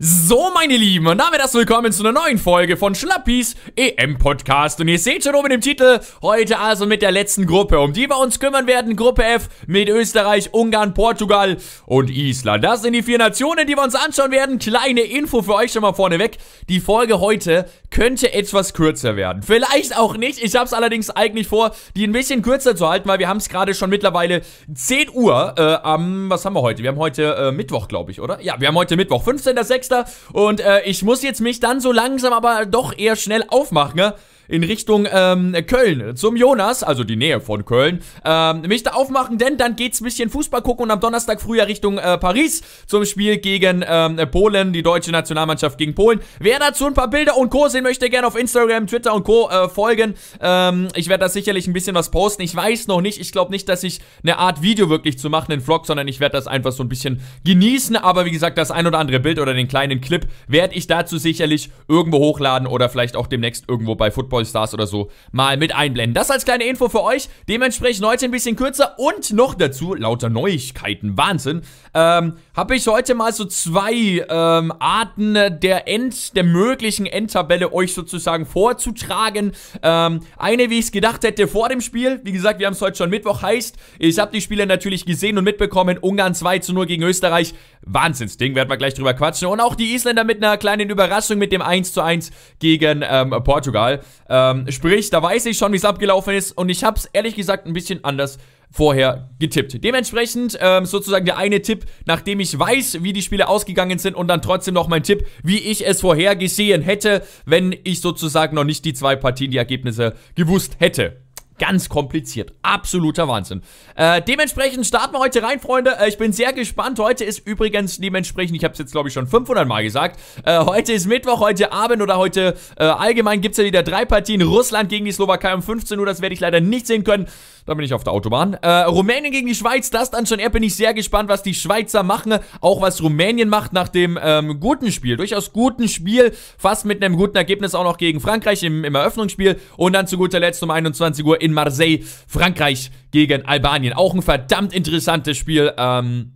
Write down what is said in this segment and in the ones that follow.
So, meine Lieben, und damit herzlich willkommen zu einer neuen Folge von Schlappis EM-Podcast. Und ihr seht schon oben im Titel, heute also mit der letzten Gruppe, um die wir uns kümmern werden. Gruppe F mit Österreich, Ungarn, Portugal und Island. Das sind die vier Nationen, die wir uns anschauen werden. Kleine Info für euch schon mal vorneweg. Die Folge heute könnte etwas kürzer werden. Vielleicht auch nicht. Ich habe es allerdings eigentlich vor, die ein bisschen kürzer zu halten, weil wir haben es gerade schon mittlerweile 10 Uhr äh, am, was haben wir heute? Wir haben heute äh, Mittwoch, glaube ich, oder? Ja, wir haben heute Mittwoch, 15.06 letzter. Und äh, ich muss jetzt mich dann so langsam aber doch eher schnell aufmachen, ne? in Richtung ähm, Köln zum Jonas, also die Nähe von Köln, ähm, mich da aufmachen, denn dann geht's ein bisschen Fußball gucken und am Donnerstag früher Richtung äh, Paris zum Spiel gegen ähm, Polen, die deutsche Nationalmannschaft gegen Polen. Wer dazu ein paar Bilder und Co. sehen möchte, gerne auf Instagram, Twitter und Co. Äh, folgen. Ähm, ich werde da sicherlich ein bisschen was posten. Ich weiß noch nicht, ich glaube nicht, dass ich eine Art Video wirklich zu machen, einen Vlog, sondern ich werde das einfach so ein bisschen genießen. Aber wie gesagt, das ein oder andere Bild oder den kleinen Clip werde ich dazu sicherlich irgendwo hochladen oder vielleicht auch demnächst irgendwo bei Football Stars oder so mal mit einblenden. Das als kleine Info für euch. Dementsprechend heute ein bisschen kürzer und noch dazu lauter Neuigkeiten. Wahnsinn. Ähm, habe ich heute mal so zwei ähm, Arten der End, der möglichen Endtabelle euch sozusagen vorzutragen. Ähm, eine, wie ich es gedacht hätte, vor dem Spiel. Wie gesagt, wir haben es heute schon Mittwoch heißt. Ich habe die Spiele natürlich gesehen und mitbekommen. Ungarn 2 zu 0 gegen Österreich. Wahnsinnsding, werden wir gleich drüber quatschen. Und auch die Isländer mit einer kleinen Überraschung mit dem 1:1 gegen ähm, Portugal. Ähm, sprich, da weiß ich schon, wie es abgelaufen ist und ich habe es ehrlich gesagt ein bisschen anders vorher getippt. Dementsprechend ähm, sozusagen der eine Tipp, nachdem ich weiß, wie die Spiele ausgegangen sind und dann trotzdem noch mein Tipp, wie ich es vorher gesehen hätte, wenn ich sozusagen noch nicht die zwei Partien, die Ergebnisse gewusst hätte. Ganz kompliziert. Absoluter Wahnsinn. Äh, dementsprechend starten wir heute rein, Freunde. Äh, ich bin sehr gespannt. Heute ist übrigens dementsprechend, ich habe es jetzt glaube ich schon 500 Mal gesagt, äh, heute ist Mittwoch, heute Abend oder heute äh, allgemein gibt es ja wieder drei Partien. Russland gegen die Slowakei um 15 Uhr, das werde ich leider nicht sehen können. Dann bin ich auf der Autobahn. Äh, Rumänien gegen die Schweiz, das dann schon eher bin ich sehr gespannt, was die Schweizer machen. Auch was Rumänien macht nach dem ähm, guten Spiel. Durchaus guten Spiel, fast mit einem guten Ergebnis auch noch gegen Frankreich im, im Eröffnungsspiel. Und dann zu guter Letzt um 21 Uhr in Marseille, Frankreich gegen Albanien. Auch ein verdammt interessantes Spiel. Ähm,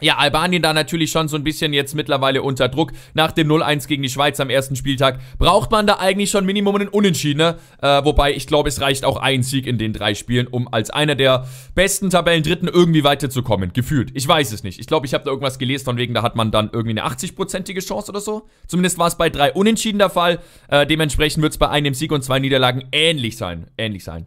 ja, Albanien da natürlich schon so ein bisschen jetzt mittlerweile unter Druck. Nach dem 0-1 gegen die Schweiz am ersten Spieltag braucht man da eigentlich schon Minimum einen Unentschieden. Ne? Äh, wobei ich glaube, es reicht auch ein Sieg in den drei Spielen, um als einer der besten Tabellendritten irgendwie weiterzukommen. Gefühlt. Ich weiß es nicht. Ich glaube, ich habe da irgendwas gelesen, von wegen, da hat man dann irgendwie eine 80-prozentige Chance oder so. Zumindest war es bei drei Unentschieden der Fall. Äh, dementsprechend wird es bei einem Sieg und zwei Niederlagen ähnlich sein. Ähnlich sein.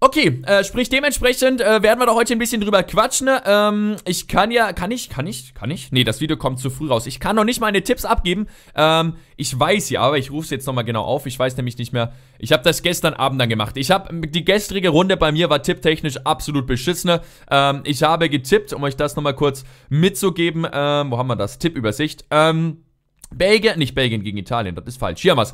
Okay, äh, sprich dementsprechend äh, werden wir doch heute ein bisschen drüber quatschen. Ne? Ähm, ich kann ja, kann ich, kann ich, kann ich? Nee, das Video kommt zu früh raus. Ich kann noch nicht meine Tipps abgeben. Ähm, ich weiß ja, aber ich rufe es jetzt nochmal genau auf. Ich weiß nämlich nicht mehr. Ich habe das gestern Abend dann gemacht. Ich habe, die gestrige Runde bei mir war tipptechnisch absolut beschissene. Ähm, ich habe getippt, um euch das nochmal kurz mitzugeben. Ähm, wo haben wir das? Tippübersicht. Ähm... Belgien, nicht Belgien gegen Italien, das ist falsch. Hier haben wir's.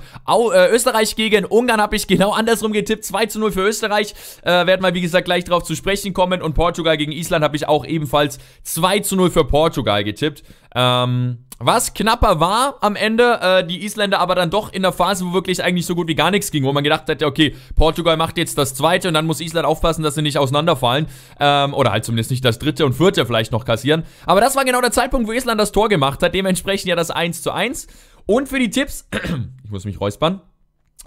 äh, Österreich gegen Ungarn habe ich genau andersrum getippt. 2 zu 0 für Österreich. Äh, werden wir, wie gesagt, gleich drauf zu sprechen kommen. Und Portugal gegen Island habe ich auch ebenfalls 2 zu 0 für Portugal getippt. Ähm, was knapper war am Ende, äh, die Isländer aber dann doch in der Phase, wo wirklich eigentlich so gut wie gar nichts ging, wo man gedacht hätte, okay, Portugal macht jetzt das zweite und dann muss Island aufpassen, dass sie nicht auseinanderfallen. Ähm, oder halt zumindest nicht das dritte und vierte vielleicht noch kassieren. Aber das war genau der Zeitpunkt, wo Island das Tor gemacht hat, dementsprechend ja das 1 zu 1. Und für die Tipps, ich muss mich räuspern,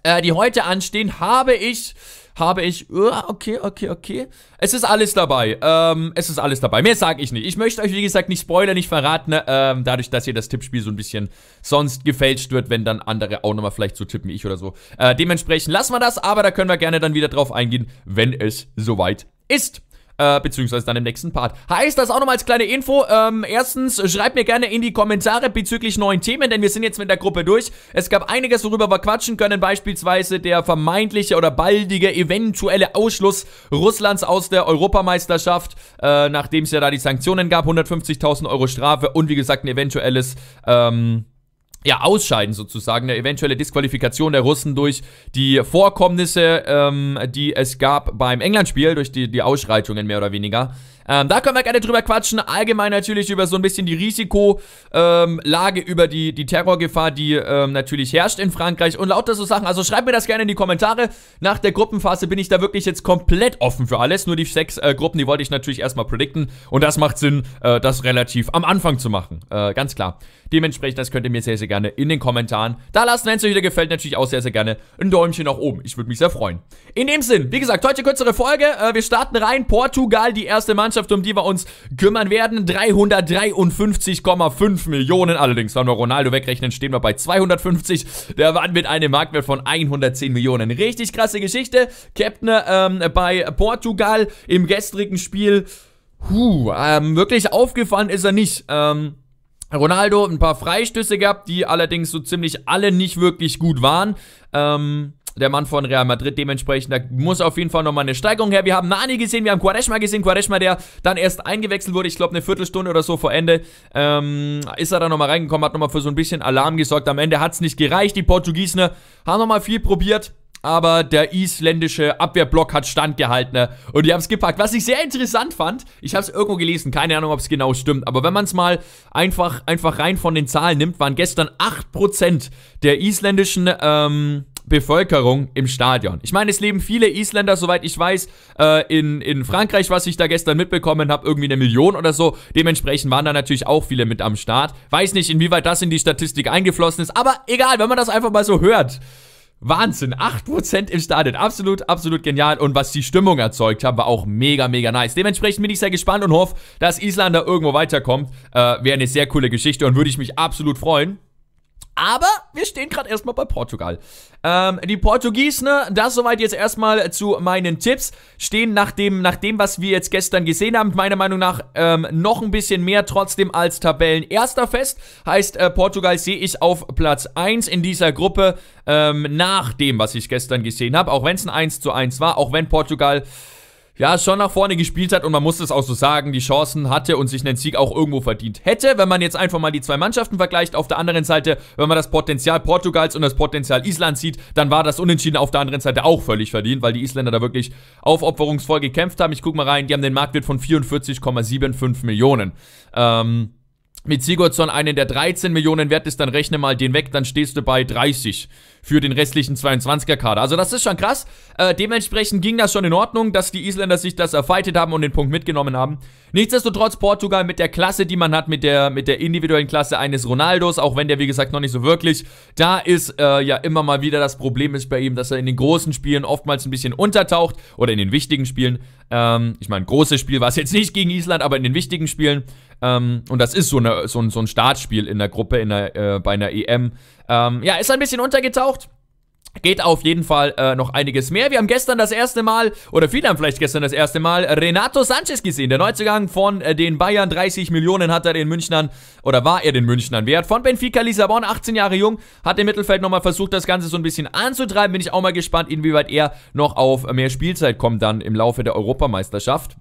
äh, die heute anstehen, habe ich habe ich, äh, okay, okay, okay. Es ist alles dabei. Ähm, es ist alles dabei. Mehr sage ich nicht. Ich möchte euch, wie gesagt, nicht spoilern, nicht verraten. Ne? Ähm, dadurch, dass hier das Tippspiel so ein bisschen sonst gefälscht wird, wenn dann andere auch nochmal vielleicht so tippen wie ich oder so. Äh, dementsprechend lassen wir das, aber da können wir gerne dann wieder drauf eingehen, wenn es soweit ist. Äh, beziehungsweise dann im nächsten Part. Heißt das auch nochmal als kleine Info. Ähm, erstens, schreibt mir gerne in die Kommentare bezüglich neuen Themen, denn wir sind jetzt mit der Gruppe durch. Es gab einiges, worüber wir quatschen können, beispielsweise der vermeintliche oder baldige eventuelle Ausschluss Russlands aus der Europameisterschaft, äh, nachdem es ja da die Sanktionen gab, 150.000 Euro Strafe und wie gesagt ein eventuelles, ähm, ja, Ausscheiden sozusagen, eine eventuelle Disqualifikation der Russen durch die Vorkommnisse, ähm, die es gab beim England-Spiel, durch die, die Ausschreitungen mehr oder weniger. Ähm, da können wir gerne drüber quatschen. Allgemein natürlich über so ein bisschen die Risikolage, ähm, über die, die Terrorgefahr, die ähm, natürlich herrscht in Frankreich und lauter so Sachen. Also schreibt mir das gerne in die Kommentare. Nach der Gruppenphase bin ich da wirklich jetzt komplett offen für alles. Nur die sechs äh, Gruppen, die wollte ich natürlich erstmal predikten. Und das macht Sinn, äh, das relativ am Anfang zu machen. Äh, ganz klar. Dementsprechend, das könnt ihr mir sehr, sehr gerne in den Kommentaren da lassen. Wenn es euch wieder gefällt, natürlich auch sehr, sehr gerne ein Däumchen nach oben. Ich würde mich sehr freuen. In dem Sinn, wie gesagt, heute kürzere Folge. Äh, wir starten rein. Portugal, die erste Mannschaft Mannschaft, um die wir uns kümmern werden. 353,5 Millionen. Allerdings, wenn wir Ronaldo wegrechnen, stehen wir bei 250. Der war mit einem Marktwert von 110 Millionen. Richtig krasse Geschichte. Captain ähm, bei Portugal im gestrigen Spiel. Huh, ähm, wirklich aufgefallen ist er nicht. Ähm, Ronaldo ein paar Freistöße gehabt, die allerdings so ziemlich alle nicht wirklich gut waren. Ähm, der Mann von Real Madrid. Dementsprechend, da muss auf jeden Fall nochmal eine Steigerung her. Wir haben Nani gesehen, wir haben Quaresma gesehen. Quaresma, der dann erst eingewechselt wurde, ich glaube eine Viertelstunde oder so vor Ende, ähm, ist er dann nochmal reingekommen, hat nochmal für so ein bisschen Alarm gesorgt. Am Ende hat es nicht gereicht. Die Portugiesen ne, haben nochmal viel probiert aber der isländische Abwehrblock hat standgehalten ne? und die haben es gepackt. Was ich sehr interessant fand, ich habe es irgendwo gelesen, keine Ahnung, ob es genau stimmt, aber wenn man es mal einfach, einfach rein von den Zahlen nimmt, waren gestern 8% der isländischen ähm, Bevölkerung im Stadion. Ich meine, es leben viele Isländer, soweit ich weiß, äh, in, in Frankreich, was ich da gestern mitbekommen habe, irgendwie eine Million oder so. Dementsprechend waren da natürlich auch viele mit am Start. Weiß nicht, inwieweit das in die Statistik eingeflossen ist, aber egal, wenn man das einfach mal so hört. Wahnsinn, 8% im Stadion. Absolut, absolut genial. Und was die Stimmung erzeugt hat, war auch mega, mega nice. Dementsprechend bin ich sehr gespannt und hoffe, dass Island da irgendwo weiterkommt. Äh, Wäre eine sehr coole Geschichte und würde ich mich absolut freuen. Aber wir stehen gerade erstmal bei Portugal. Ähm, die Portugiesen, ne, das soweit jetzt erstmal zu meinen Tipps, stehen nach dem, nach dem, was wir jetzt gestern gesehen haben, meiner Meinung nach ähm, noch ein bisschen mehr trotzdem als Tabellenerster fest. Heißt, äh, Portugal sehe ich auf Platz 1 in dieser Gruppe ähm, nach dem, was ich gestern gesehen habe. Auch wenn es ein 1 zu 1 war, auch wenn Portugal ja, schon nach vorne gespielt hat und man muss es auch so sagen, die Chancen hatte und sich einen Sieg auch irgendwo verdient hätte, wenn man jetzt einfach mal die zwei Mannschaften vergleicht. Auf der anderen Seite, wenn man das Potenzial Portugals und das Potenzial Islands sieht, dann war das Unentschieden auf der anderen Seite auch völlig verdient, weil die Isländer da wirklich aufopferungsvoll gekämpft haben. Ich guck mal rein, die haben den Marktwert von 44,75 Millionen. Ähm, mit Sigurdsson einen, der 13 Millionen wert ist, dann rechne mal den weg, dann stehst du bei 30 für den restlichen 22er-Kader. Also das ist schon krass. Äh, dementsprechend ging das schon in Ordnung, dass die Isländer sich das erfightet haben und den Punkt mitgenommen haben. Nichtsdestotrotz Portugal mit der Klasse, die man hat, mit der, mit der individuellen Klasse eines Ronaldos, auch wenn der, wie gesagt, noch nicht so wirklich da ist, äh, ja immer mal wieder das Problem ist bei ihm, dass er in den großen Spielen oftmals ein bisschen untertaucht oder in den wichtigen Spielen. Ähm, ich meine, großes Spiel war es jetzt nicht gegen Island, aber in den wichtigen Spielen ähm, und das ist so, eine, so, ein, so, ein Startspiel in der Gruppe in der, äh, bei einer EM, ähm, ja, ist ein bisschen untergetaucht. Geht auf jeden Fall äh, noch einiges mehr. Wir haben gestern das erste Mal, oder viele haben vielleicht gestern das erste Mal, Renato Sanchez gesehen. Der Neuzugang von äh, den Bayern, 30 Millionen hat er den Münchnern, oder war er den Münchnern wert. Von Benfica Lissabon, 18 Jahre jung, hat im Mittelfeld nochmal versucht, das Ganze so ein bisschen anzutreiben. Bin ich auch mal gespannt, inwieweit er noch auf mehr Spielzeit kommt dann im Laufe der Europameisterschaft.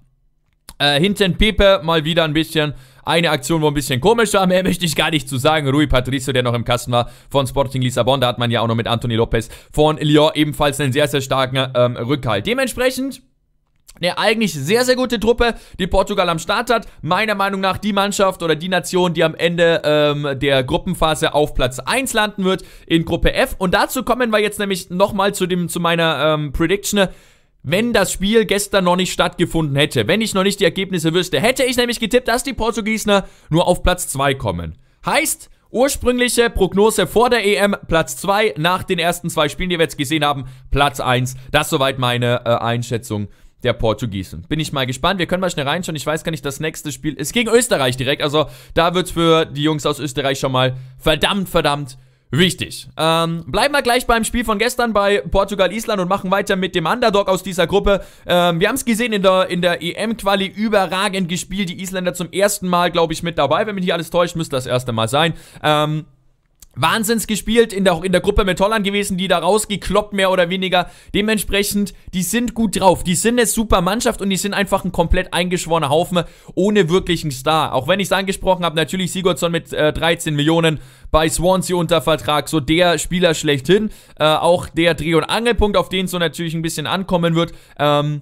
Äh, hinten Pepe mal wieder ein bisschen eine Aktion war ein bisschen komisch, aber mehr möchte ich gar nicht zu sagen. Rui Patricio, der noch im Kasten war von Sporting Lissabon, da hat man ja auch noch mit Anthony Lopez von Lyon ebenfalls einen sehr, sehr starken ähm, Rückhalt. Dementsprechend eine eigentlich sehr, sehr gute Truppe, die Portugal am Start hat. Meiner Meinung nach die Mannschaft oder die Nation, die am Ende ähm, der Gruppenphase auf Platz 1 landen wird in Gruppe F. Und dazu kommen wir jetzt nämlich nochmal zu, zu meiner ähm, Prediction wenn das Spiel gestern noch nicht stattgefunden hätte, wenn ich noch nicht die Ergebnisse wüsste, hätte ich nämlich getippt, dass die Portugiesner nur auf Platz 2 kommen. Heißt, Ursprüngliche Prognose vor der EM Platz 2, nach den ersten zwei Spielen, die wir jetzt gesehen haben, Platz 1. Das soweit meine äh, Einschätzung der Portugiesen. Bin ich mal gespannt. Wir können mal schnell reinschauen. Ich weiß gar nicht, das nächste Spiel ist gegen Österreich direkt. Also da wird's für die Jungs aus Österreich schon mal verdammt, verdammt Wichtig. Ähm, bleiben wir gleich beim Spiel von gestern bei Portugal-Island und machen weiter mit dem Underdog aus dieser Gruppe. Ähm, wir haben es gesehen in der, in der EM-Quali, überragend gespielt. Die Isländer zum ersten Mal, glaube ich, mit dabei. Wenn mich nicht alles täuscht, müsste das erste Mal sein. Ähm, Wahnsinns gespielt, in der, auch in der Gruppe mit Holland gewesen, die da rausgekloppt, mehr oder weniger. Dementsprechend, die sind gut drauf, die sind eine super Mannschaft und die sind einfach ein komplett eingeschworener Haufen ohne wirklichen Star. Auch wenn ich es angesprochen habe, natürlich Sigurdsson mit äh, 13 Millionen bei Swansea unter Vertrag, so der Spieler schlechthin. Äh, auch der Dreh- und Angelpunkt, auf den so natürlich ein bisschen ankommen wird. Ähm,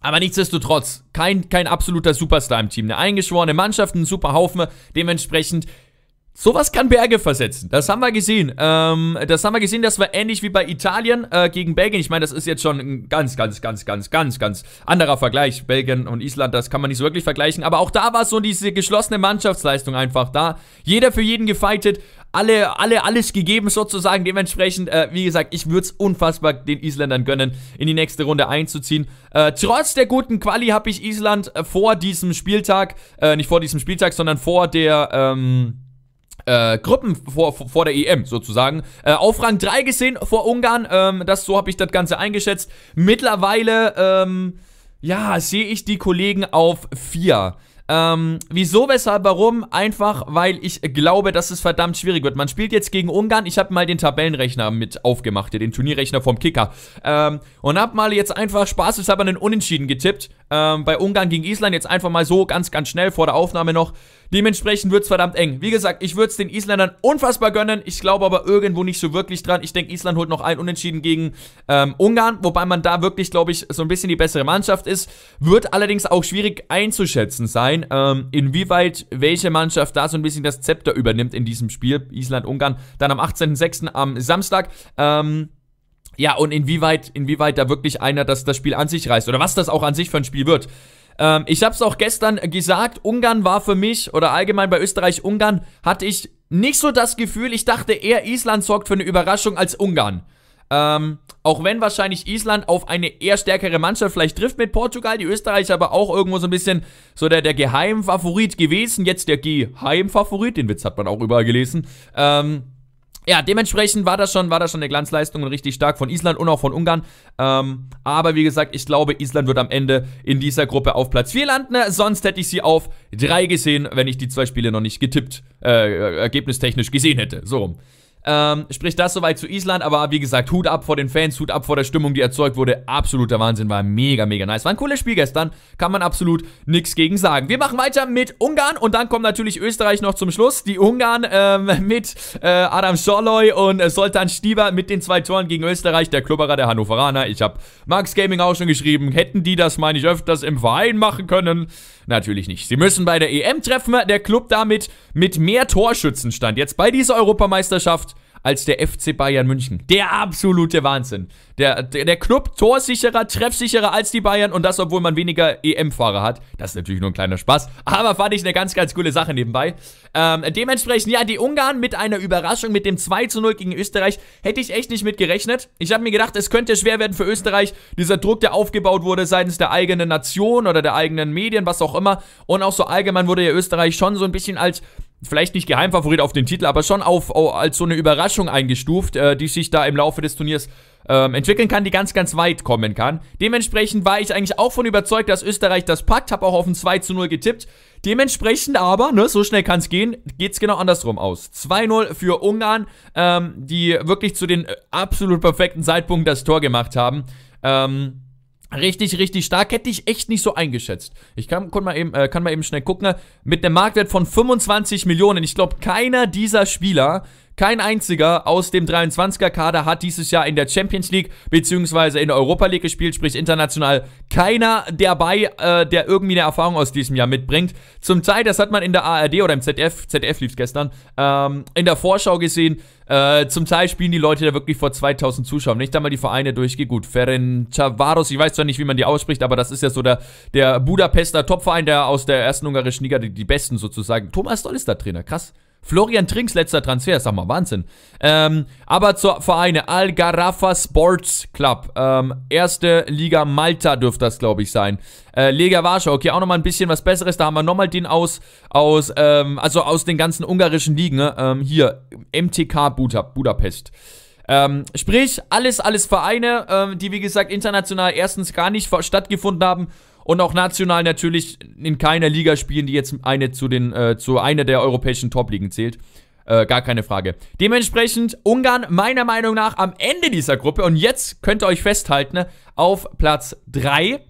aber nichtsdestotrotz, kein, kein absoluter Superstar im Team. Eine eingeschworene Mannschaft, ein super Haufen. Dementsprechend Sowas kann Berge versetzen. Das haben wir gesehen. Ähm, das haben wir gesehen, das war ähnlich wie bei Italien äh, gegen Belgien. Ich meine, das ist jetzt schon ein ganz, ganz, ganz, ganz, ganz, ganz anderer Vergleich. Belgien und Island, das kann man nicht so wirklich vergleichen. Aber auch da war so diese geschlossene Mannschaftsleistung einfach da. Jeder für jeden gefightet. Alle, alle, alles gegeben sozusagen. Dementsprechend, äh, wie gesagt, ich würde es unfassbar den Isländern gönnen, in die nächste Runde einzuziehen. Äh, trotz der guten Quali habe ich Island äh, vor diesem Spieltag, äh, nicht vor diesem Spieltag, sondern vor der, ähm, äh, Gruppen vor, vor, der EM sozusagen. Äh, auf Rang 3 gesehen vor Ungarn. Ähm, das, so habe ich das Ganze eingeschätzt. Mittlerweile, ähm, ja, sehe ich die Kollegen auf 4. Ähm, wieso, weshalb, warum? Einfach, weil ich glaube, dass es verdammt schwierig wird. Man spielt jetzt gegen Ungarn. Ich habe mal den Tabellenrechner mit aufgemacht, hier, den Turnierrechner vom Kicker. Ähm, und habe mal jetzt einfach Spaß, ich spaßeshalber einen Unentschieden getippt. Ähm, bei Ungarn gegen Island jetzt einfach mal so ganz, ganz schnell vor der Aufnahme noch. Dementsprechend wird's verdammt eng. Wie gesagt, ich würde es den Isländern unfassbar gönnen. Ich glaube aber irgendwo nicht so wirklich dran. Ich denke, Island holt noch ein Unentschieden gegen ähm, Ungarn, wobei man da wirklich, glaube ich, so ein bisschen die bessere Mannschaft ist. Wird allerdings auch schwierig einzuschätzen sein, ähm, inwieweit welche Mannschaft da so ein bisschen das Zepter übernimmt in diesem Spiel. Island-Ungarn dann am 18.06. am Samstag. Ähm, ja, und inwieweit, inwieweit da wirklich einer das, das Spiel an sich reißt oder was das auch an sich für ein Spiel wird. Ähm, ich habe es auch gestern gesagt, Ungarn war für mich, oder allgemein bei Österreich-Ungarn, hatte ich nicht so das Gefühl, ich dachte eher, Island sorgt für eine Überraschung als Ungarn. Ähm, auch wenn wahrscheinlich Island auf eine eher stärkere Mannschaft vielleicht trifft mit Portugal, die Österreicher aber auch irgendwo so ein bisschen so der, der Geheimfavorit gewesen, jetzt der Geheimfavorit, den Witz hat man auch überall gelesen. Ähm, ja, dementsprechend war das schon, war das schon eine Glanzleistung und richtig stark von Island und auch von Ungarn. Ähm, aber wie gesagt, ich glaube, Island wird am Ende in dieser Gruppe auf Platz 4 landen. Sonst hätte ich sie auf 3 gesehen, wenn ich die zwei Spiele noch nicht getippt, äh, äh ergebnistechnisch gesehen hätte. So rum. Ähm, sprich, das soweit zu Island, aber wie gesagt, Hut ab vor den Fans, Hut ab vor der Stimmung, die erzeugt wurde. Absoluter Wahnsinn, war mega, mega nice. War ein cooles Spiel gestern, kann man absolut nichts gegen sagen. Wir machen weiter mit Ungarn und dann kommt natürlich Österreich noch zum Schluss. Die Ungarn ähm, mit äh, Adam Scholloy und äh, Soltan Stieber mit den zwei Toren gegen Österreich, der Klubberer der Hannoveraner. Ich habe Max Gaming auch schon geschrieben, hätten die das, meine ich, öfters im Verein machen können. Natürlich nicht. Sie müssen bei der EM treffen, der Club damit mit mehr Torschützen stand. Jetzt bei dieser Europameisterschaft als der FC Bayern München. Der absolute Wahnsinn. Der, der, der Club torsicherer, treffsicherer als die Bayern und das, obwohl man weniger EM-Fahrer hat. Das ist natürlich nur ein kleiner Spaß, aber fand ich eine ganz, ganz coole Sache nebenbei. Ähm, dementsprechend, ja, die Ungarn mit einer Überraschung, mit dem 2 zu 0 gegen Österreich, hätte ich echt nicht mit gerechnet. Ich habe mir gedacht, es könnte schwer werden für Österreich. Dieser Druck, der aufgebaut wurde seitens der eigenen Nation oder der eigenen Medien, was auch immer. Und auch so allgemein wurde ja Österreich schon so ein bisschen als vielleicht nicht Geheimfavorit auf den Titel, aber schon auf, als so eine Überraschung eingestuft, äh, die sich da im Laufe des Turniers ähm, entwickeln kann, die ganz, ganz weit kommen kann. Dementsprechend war ich eigentlich auch von überzeugt, dass Österreich das packt, habe auch auf ein 2 zu 0 getippt. Dementsprechend aber, ne, so schnell kann es gehen, geht es genau andersrum aus. 2-0 für Ungarn, ähm, die wirklich zu den äh, absolut perfekten Zeitpunkten das Tor gemacht haben. Ähm, Richtig, richtig stark. Hätte ich echt nicht so eingeschätzt. Ich kann, mal, eben, äh, kann mal eben schnell gucken. Mit einem Marktwert von 25 Millionen. Ich glaube, keiner dieser Spieler kein einziger aus dem 23er-Kader hat dieses Jahr in der Champions League bzw. in der Europa League gespielt, sprich international. Keiner dabei, äh, der irgendwie eine Erfahrung aus diesem Jahr mitbringt. Zum Teil, das hat man in der ARD oder im ZF, ZF lief es gestern, ähm, in der Vorschau gesehen. Äh, zum Teil spielen die Leute da wirklich vor 2000 Zuschauern. Wenn ich da mal die Vereine durchgehe, gut, Ferencvaros, ich weiß zwar nicht, wie man die ausspricht, aber das ist ja so der, der Budapester Topverein, der aus der ersten ungarischen Liga die, die besten sozusagen. Thomas Doll ist da Trainer, krass. Florian Trinks letzter Transfer, sag mal, Wahnsinn. Ähm, aber zur Vereine Al Garafa Sports Club. Ähm, erste Liga Malta dürfte das, glaube ich, sein. Äh, Lega Warschau, okay, auch nochmal ein bisschen was Besseres. Da haben wir nochmal den aus, aus ähm, also aus den ganzen ungarischen Ligen. Ne? Ähm, hier, MTK Buda Budapest. Ähm, sprich, alles, alles Vereine, ähm, die wie gesagt international erstens gar nicht stattgefunden haben und auch national natürlich in keiner Liga spielen, die jetzt eine zu den äh, zu einer der europäischen Top-Ligen zählt. Äh, gar keine Frage. Dementsprechend Ungarn meiner Meinung nach am Ende dieser Gruppe und jetzt könnt ihr euch festhalten auf Platz 3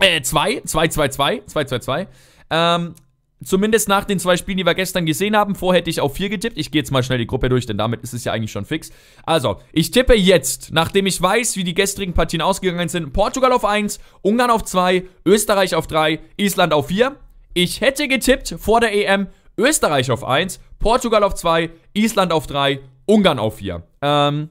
äh 2 2 2 2 2 2 2 ähm, Zumindest nach den zwei Spielen, die wir gestern gesehen haben. Vorher hätte ich auf 4 getippt. Ich gehe jetzt mal schnell die Gruppe durch, denn damit ist es ja eigentlich schon fix. Also, ich tippe jetzt, nachdem ich weiß, wie die gestrigen Partien ausgegangen sind, Portugal auf 1, Ungarn auf 2, Österreich auf 3, Island auf 4. Ich hätte getippt vor der EM Österreich auf 1, Portugal auf 2, Island auf 3, Ungarn auf 4. Ähm,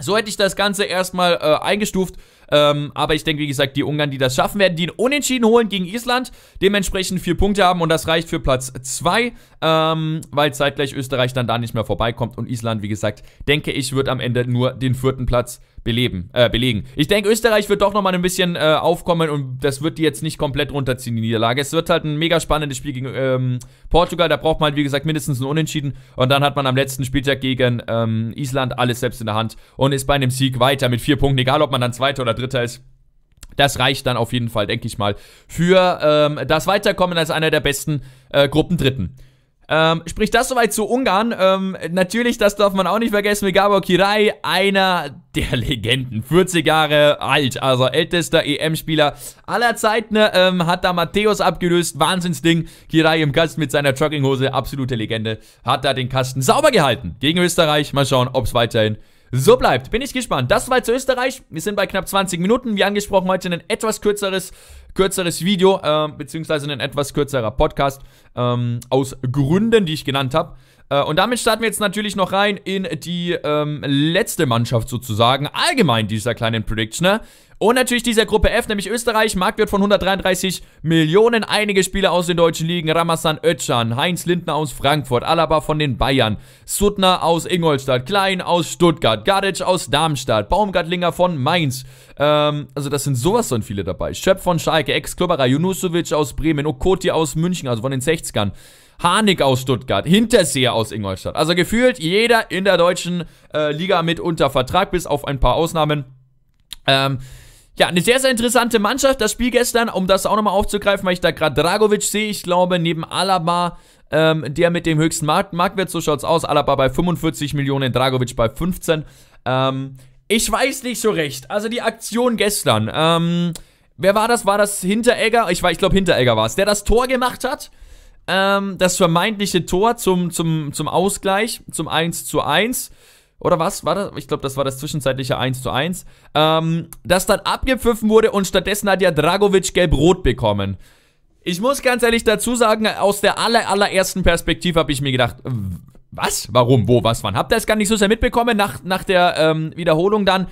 so hätte ich das Ganze erstmal äh, eingestuft. Ähm, aber ich denke, wie gesagt, die Ungarn, die das schaffen werden, die einen Unentschieden holen gegen Island, dementsprechend vier Punkte haben und das reicht für Platz zwei, ähm, weil zeitgleich Österreich dann da nicht mehr vorbeikommt und Island, wie gesagt, denke ich, wird am Ende nur den vierten Platz beleben, äh, belegen. Ich denke, Österreich wird doch nochmal ein bisschen äh, aufkommen und das wird die jetzt nicht komplett runterziehen, die Niederlage. Es wird halt ein mega spannendes Spiel gegen ähm, Portugal. Da braucht man halt, wie gesagt, mindestens einen Unentschieden. Und dann hat man am letzten Spieltag gegen ähm, Island alles selbst in der Hand und ist bei einem Sieg weiter mit vier Punkten, egal ob man dann Zweiter oder Dritter ist. Das reicht dann auf jeden Fall, denke ich mal, für ähm, das Weiterkommen als einer der besten äh, Gruppendritten. Ähm, sprich, das soweit zu Ungarn. Ähm, natürlich, das darf man auch nicht vergessen, mit Gabor Kirai, einer der Legenden. 40 Jahre alt, also ältester EM-Spieler aller Zeiten, ähm, hat da Matthäus abgelöst. Wahnsinnsding. Kirai im Kasten mit seiner Jogginghose, absolute Legende. Hat da den Kasten sauber gehalten gegen Österreich. Mal schauen, ob es weiterhin so bleibt. Bin ich gespannt. Das war zu Österreich. Wir sind bei knapp 20 Minuten. Wie angesprochen, heute ein etwas kürzeres, kürzeres Video, äh, beziehungsweise ein etwas kürzerer Podcast ähm, aus Gründen, die ich genannt habe. Äh, und damit starten wir jetzt natürlich noch rein in die ähm, letzte Mannschaft sozusagen, allgemein dieser kleinen Prediction. Ne? Und natürlich dieser Gruppe F, nämlich Österreich, Marktwert von 133 Millionen, einige Spieler aus den deutschen Ligen, Ramazan Özcan, Heinz Lindner aus Frankfurt, Alaba von den Bayern, Suttner aus Ingolstadt, Klein aus Stuttgart, Garic aus Darmstadt, Baumgartlinger von Mainz, ähm, also das sind sowas von viele dabei, Schöpf von Schalke, Ex-Klubberer, Junusovic aus Bremen, Okoti aus München, also von den 60ern, Harnik aus Stuttgart, Hinterseher aus Ingolstadt. Also gefühlt jeder in der deutschen äh, Liga mit unter Vertrag, bis auf ein paar Ausnahmen. Ähm, ja, eine sehr, sehr interessante Mannschaft. Das Spiel gestern, um das auch nochmal aufzugreifen, weil ich da gerade Dragovic sehe, ich glaube, neben Alaba, ähm, der mit dem höchsten Markt Marktwert, so schaut's aus, Alaba bei 45 Millionen, Dragovic bei 15. Ähm, ich weiß nicht so recht. Also die Aktion gestern, ähm, wer war das? War das Hinteregger? Ich, ich glaube, Hinteregger war es, der das Tor gemacht hat ähm, das vermeintliche Tor zum, zum, zum Ausgleich, zum 1 zu 1. Oder was war das? Ich glaube, das war das zwischenzeitliche 1 zu 1. Ähm, das dann abgepfiffen wurde und stattdessen hat ja Dragovic gelb-rot bekommen. Ich muss ganz ehrlich dazu sagen, aus der aller, allerersten Perspektive habe ich mir gedacht, was? Warum? Wo? Was? Wann? Habt ihr das gar nicht so sehr mitbekommen nach, nach der ähm, Wiederholung dann?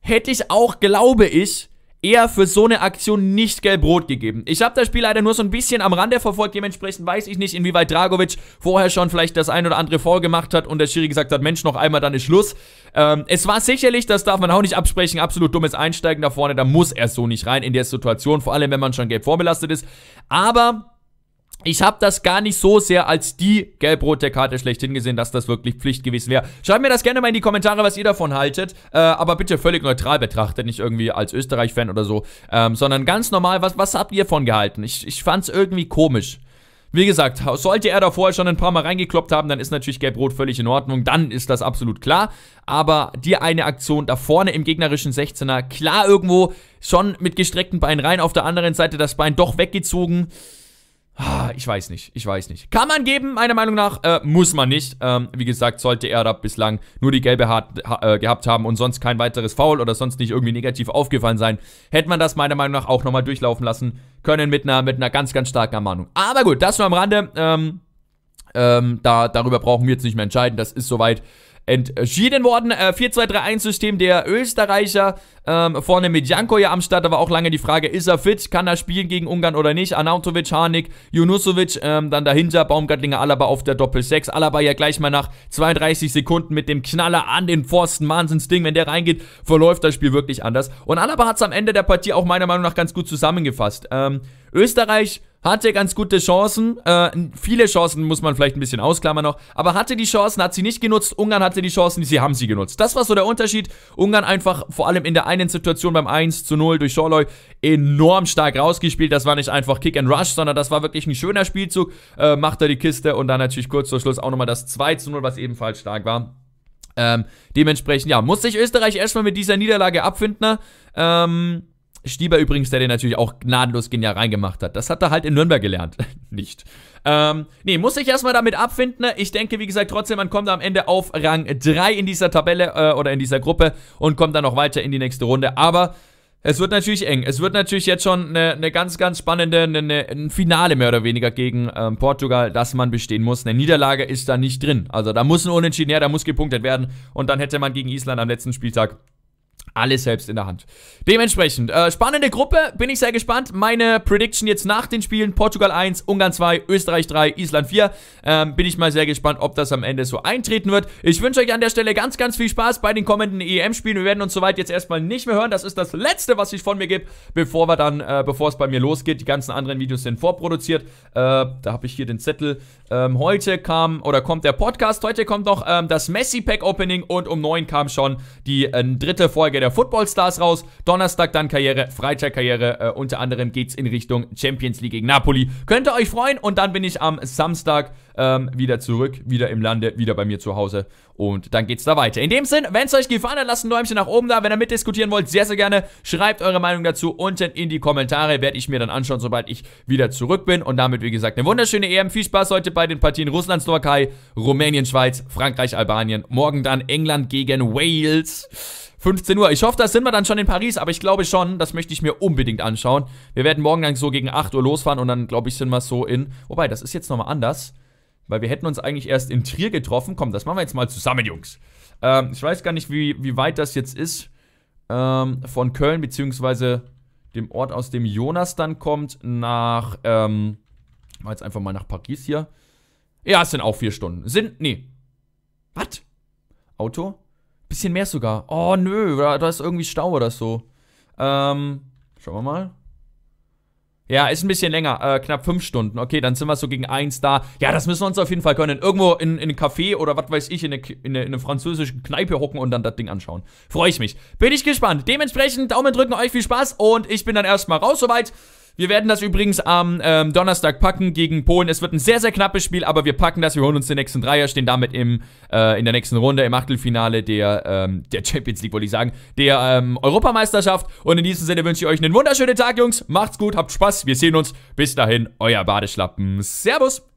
Hätte ich auch, glaube ich, eher für so eine Aktion nicht gelb-rot gegeben. Ich habe das Spiel leider nur so ein bisschen am Rande verfolgt, dementsprechend weiß ich nicht, inwieweit Dragovic vorher schon vielleicht das ein oder andere vorgemacht hat und der Schiri gesagt hat, Mensch, noch einmal, dann ist Schluss. Ähm, es war sicherlich, das darf man auch nicht absprechen, absolut dummes Einsteigen da vorne, da muss er so nicht rein in der Situation, vor allem wenn man schon gelb vorbelastet ist, aber ich habe das gar nicht so sehr als die gelb-rote Karte schlechthin gesehen, dass das wirklich Pflicht gewesen wäre. Schreibt mir das gerne mal in die Kommentare, was ihr davon haltet. Äh, aber bitte völlig neutral betrachtet, nicht irgendwie als Österreich-Fan oder so. Ähm, sondern ganz normal, was, was habt ihr von gehalten? Ich, ich fand es irgendwie komisch. Wie gesagt, sollte er da vorher schon ein paar Mal reingekloppt haben, dann ist natürlich Gelb-Rot völlig in Ordnung. Dann ist das absolut klar. Aber die eine Aktion da vorne im gegnerischen 16er, klar irgendwo schon mit gestreckten Beinen rein. Auf der anderen Seite das Bein doch weggezogen. Ah, ich weiß nicht, ich weiß nicht. Kann man geben, meiner Meinung nach, äh, muss man nicht. Ähm, wie gesagt, sollte er da bislang nur die gelbe Hart ha äh, gehabt haben und sonst kein weiteres Foul oder sonst nicht irgendwie negativ aufgefallen sein, hätte man das meiner Meinung nach auch nochmal durchlaufen lassen können mit einer, mit einer ganz, ganz starken Ermahnung. Aber gut, das nur am Rande. Ähm, ähm, da, darüber brauchen wir jetzt nicht mehr entscheiden. Das ist soweit entschieden worden. Äh, 4-2-3-1-System der Österreicher. Ähm, vorne mit Janko ja am Start. Da war auch lange die Frage, ist er fit? Kann er spielen gegen Ungarn oder nicht? Arnautovic, Harnik, Junusovic. Ähm, dann dahinter Baumgartlinger, Alaba auf der Doppel-6. Alaba ja gleich mal nach 32 Sekunden mit dem Knaller an den Pfosten. Wahnsinns-Ding, Wenn der reingeht, verläuft das Spiel wirklich anders. Und Alaba hat es am Ende der Partie auch meiner Meinung nach ganz gut zusammengefasst. Ähm, Österreich hatte ganz gute Chancen. Äh, viele Chancen muss man vielleicht ein bisschen ausklammern noch. Aber hatte die Chancen, hat sie nicht genutzt. Ungarn hatte die Chancen, sie haben sie genutzt. Das war so der Unterschied. Ungarn einfach vor allem in der einen Situation beim 1 zu 0 durch Schorloy enorm stark rausgespielt. Das war nicht einfach Kick and Rush, sondern das war wirklich ein schöner Spielzug. Äh, macht er die Kiste und dann natürlich kurz zum Schluss auch nochmal das 2 zu 0, was ebenfalls stark war. Ähm, dementsprechend, ja, muss sich Österreich erstmal mit dieser Niederlage abfinden. Ne? Ähm, Stieber übrigens, der den natürlich auch gnadenlos genial reingemacht hat. Das hat er halt in Nürnberg gelernt. Nicht. Ähm, nee, muss ich erstmal damit abfinden. Ne? Ich denke, wie gesagt, trotzdem, man kommt am Ende auf Rang 3 in dieser Tabelle äh, oder in dieser Gruppe und kommt dann noch weiter in die nächste Runde. Aber es wird natürlich eng. Es wird natürlich jetzt schon eine, eine ganz, ganz spannende eine, eine, ein Finale mehr oder weniger gegen ähm, Portugal, dass man bestehen muss. Eine Niederlage ist da nicht drin. Also da muss ein Unentschieden her, da muss gepunktet werden. Und dann hätte man gegen Island am letzten Spieltag alles selbst in der Hand. Dementsprechend, äh, spannende Gruppe, bin ich sehr gespannt. Meine Prediction jetzt nach den Spielen, Portugal 1, Ungarn 2, Österreich 3, Island 4. Ähm, bin ich mal sehr gespannt, ob das am Ende so eintreten wird. Ich wünsche euch an der Stelle ganz, ganz viel Spaß bei den kommenden EM-Spielen. Wir werden uns soweit jetzt erstmal nicht mehr hören. Das ist das Letzte, was ich von mir gebe, bevor wir dann, äh, bevor es bei mir losgeht. Die ganzen anderen Videos sind vorproduziert. Äh, da habe ich hier den Zettel. Ähm, heute kam, oder kommt der Podcast, heute kommt noch ähm, das Messi-Pack-Opening und um 9 kam schon die äh, dritte Folge Folge der Football Stars raus. Donnerstag dann Karriere, Freitag Karriere. Äh, unter anderem geht es in Richtung Champions League gegen Napoli. Könnt ihr euch freuen und dann bin ich am Samstag ähm, wieder zurück, wieder im Lande, wieder bei mir zu Hause und dann geht's da weiter. In dem Sinn, wenn es euch gefallen hat, lasst ein Däumchen nach oben da. Wenn ihr mitdiskutieren wollt, sehr, sehr gerne. Schreibt eure Meinung dazu unten in die Kommentare. Werde ich mir dann anschauen, sobald ich wieder zurück bin. Und damit, wie gesagt, eine wunderschöne EM. Viel Spaß heute bei den Partien Russland, Slowakei, Rumänien, Schweiz, Frankreich, Albanien. Morgen dann England gegen Wales. 15 Uhr. Ich hoffe, da sind wir dann schon in Paris, aber ich glaube schon, das möchte ich mir unbedingt anschauen. Wir werden morgen dann so gegen 8 Uhr losfahren und dann, glaube ich, sind wir so in. Wobei, das ist jetzt nochmal anders, weil wir hätten uns eigentlich erst in Trier getroffen. Komm, das machen wir jetzt mal zusammen, Jungs. Ähm, ich weiß gar nicht, wie, wie weit das jetzt ist ähm, von Köln, beziehungsweise dem Ort, aus dem Jonas dann kommt, nach. Ähm, mal jetzt einfach mal nach Paris hier. Ja, es sind auch vier Stunden. Sind. Nee. Was? Auto? Bisschen mehr sogar. Oh, nö, da, da ist irgendwie Stau oder so. Ähm, schauen wir mal. Ja, ist ein bisschen länger, äh, knapp fünf Stunden. Okay, dann sind wir so gegen eins da. Ja, das müssen wir uns auf jeden Fall können. Irgendwo in, in einem Café oder was weiß ich, in eine, eine, in eine französische Kneipe hocken und dann das Ding anschauen. Freue ich mich. Bin ich gespannt. Dementsprechend Daumen drücken, euch viel Spaß und ich bin dann erstmal raus soweit. Wir werden das übrigens am ähm, Donnerstag packen gegen Polen. Es wird ein sehr, sehr knappes Spiel, aber wir packen das. Wir holen uns den nächsten Dreier, stehen damit im, äh, in der nächsten Runde im Achtelfinale der, ähm, der Champions League, wollte ich sagen, der ähm, Europameisterschaft. Und in diesem Sinne wünsche ich euch einen wunderschönen Tag, Jungs. Macht's gut, habt Spaß. Wir sehen uns. Bis dahin, euer Badeschlappen. Servus.